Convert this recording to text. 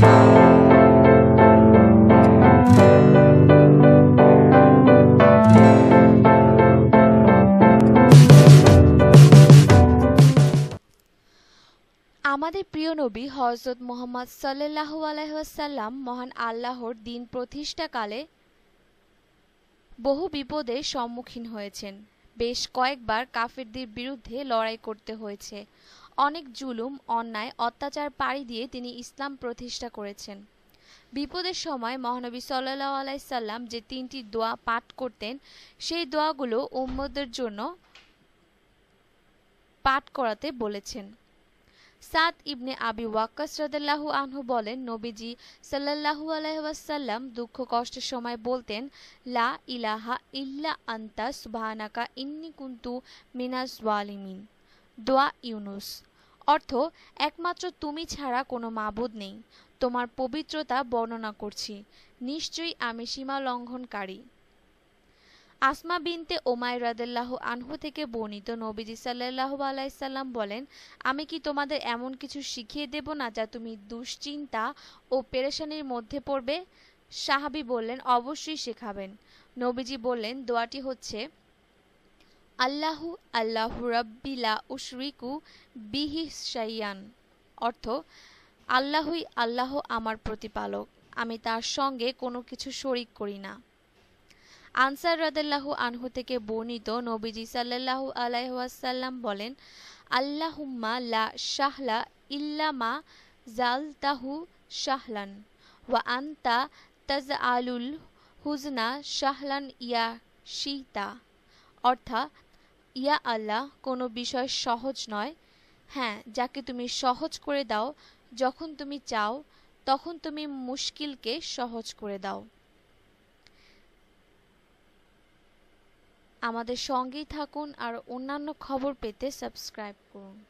আমাদের প্রিয় নবী হজরত মোহাম্মদ সাল্লাহ আলাইসাল্লাম মহান আল্লাহর দিন প্রতিষ্ঠাকালে বহু বিপদের সম্মুখীন হয়েছেন বেশ কয়েকবার কাফেরদের বিরুদ্ধে লড়াই করতে হয়েছে অনেক জুলুম অন্যায় অত্যাচার পাড়ি দিয়ে তিনি ইসলাম প্রতিষ্ঠা করেছেন বিপদের সময় মহানবী সাল্লাহ আলাইসাল্লাম যে তিনটি দোয়া পাঠ করতেন সেই দোয়াগুলো উম্মদের জন্য পাঠ করাতে বলেছেন সাদ ইবনে আবি ওয়াক্কাস রাদাল্লাহু আনহু বলেন নবীজি সাল্লাল্লাহু আলাইহি ওয়াসাল্লাম দুঃখ কষ্টের সময় বলতেন লা ইলাহা ইল্লা আন্তা সুবহানাকা ইন্নি কুনতু মিনাজ ওয়ালিমিন দোয়া ইউনুস অর্থ একমাত্র তুমি ছাড়া কোনো মাবুদ নেই তোমার পবিত্রতা বর্ণনা করছি নিশ্চয়ই আমি সীমা লঙ্ঘনকারী আসমা বিনতে ওমাই রাদেল্লাহ আনহু থেকে বর্ণিত নবীজি সাল্লাহ আলাইসাল্লাম বলেন আমি কি তোমাদের এমন কিছু শিখিয়ে দেব না যা তুমি দুশ্চিন্তা ও পেরেশানির মধ্যে পড়বে সাহাবি বললেন অবশ্যই শেখাবেন নবীজি বললেন দোয়াটি হচ্ছে আল্লাহু আল্লাহ রব্বিলা উশরিকু বিহি সাইয়ান অর্থ আল্লাহই আল্লাহ আমার প্রতিপালক আমি তার সঙ্গে কোনো কিছু শরিক করি না আনসার রাদাল্লাহু আনহু থেকে বর্ণিত নবীজি সাল্লাহু আলাইহাসাল্লাম বলেন আল্লাহুম্মা লা শাহলা ইল্লামা জালতাহু শাহলান ওয়া আন্তা তাজ আলুল হুজনা শাহলান ইয়া শীতা অর্থাৎ ইয়া আল্লাহ কোনো বিষয় সহজ নয় হ্যাঁ যাকে তুমি সহজ করে দাও যখন তুমি চাও তখন তুমি মুশকিলকে সহজ করে দাও আমাদের সঙ্গেই থাকুন আর অন্যান্য খবর পেতে সাবস্ক্রাইব করুন